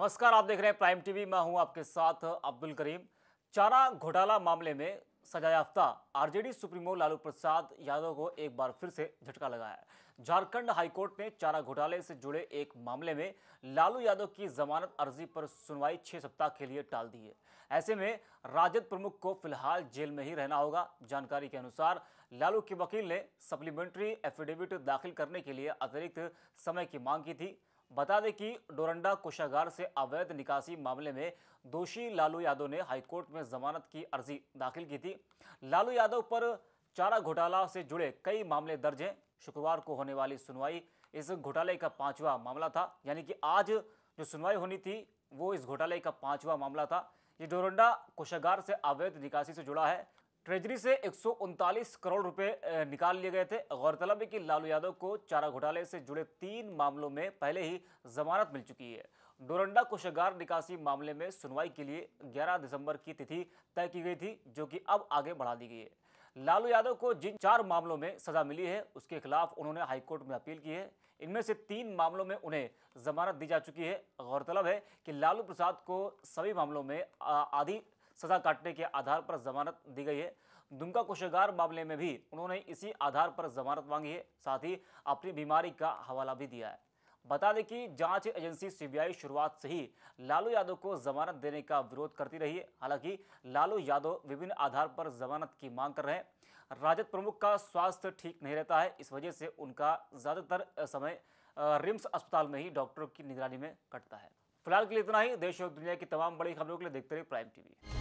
नमस्कार आप देख रहे हैं प्राइम टीवी मैं हूं आपके साथ अब्दुल करीम चारा घोटाला मामले में सजायाफ्ता आरजेडी सुप्रीमो लालू प्रसाद यादव को एक बार फिर से झटका लगा है झारखंड हाईकोर्ट ने चारा घोटाले से जुड़े एक मामले में लालू यादव की जमानत अर्जी पर सुनवाई छह सप्ताह के लिए टाल दी है ऐसे में राजद प्रमुख को फिलहाल जेल में ही रहना होगा जानकारी के अनुसार लालू के वकील ने सप्लीमेंट्री एफिडेविट दाखिल करने के लिए अतिरिक्त समय की मांग की थी बता दें कि डोरंडा कोषागार से अवैध निकासी मामले में दोषी लालू यादव ने हाईकोर्ट में जमानत की अर्जी दाखिल की थी लालू यादव पर चारा घोटाला से जुड़े कई मामले दर्ज हैं शुक्रवार को होने वाली सुनवाई इस घोटाले का पांचवा मामला था यानी कि आज जो सुनवाई होनी थी वो इस घोटाले का पांचवा मामला था ये डोरंडा कोषागार से अवैध निकासी से जुड़ा है ट्रेजरी से एक करोड़ रुपए निकाल लिए गए थे गौरतलब है कि लालू यादव को चारा घोटाले से जुड़े तीन मामलों में पहले ही जमानत मिल चुकी है डोरंडा कोषागार निकासी मामले में सुनवाई के लिए 11 दिसंबर की तिथि तय की गई थी जो कि अब आगे बढ़ा दी गई है लालू यादव को जिन चार मामलों में सजा मिली है उसके खिलाफ उन्होंने हाईकोर्ट में अपील की है इनमें से तीन मामलों में उन्हें जमानत दी जा चुकी है गौरतलब है कि लालू प्रसाद को सभी मामलों में आधी सजा काटने के आधार पर जमानत दी गई है दुमका कोशागार मामले में भी उन्होंने इसी आधार पर जमानत मांगी है साथ ही अपनी बीमारी का हवाला भी दिया है बता दें कि जांच एजेंसी सीबीआई शुरुआत से ही लालू यादव को जमानत देने का विरोध करती रही है हालांकि लालू यादव विभिन्न आधार पर जमानत की मांग कर रहे हैं राजद प्रमुख का स्वास्थ्य ठीक नहीं रहता है इस वजह से उनका ज़्यादातर समय रिम्स अस्पताल में ही डॉक्टरों की निगरानी में कटता है फिलहाल के लिए इतना ही देश और दुनिया की तमाम बड़ी खबरों के लिए देखते रहे प्राइम टीवी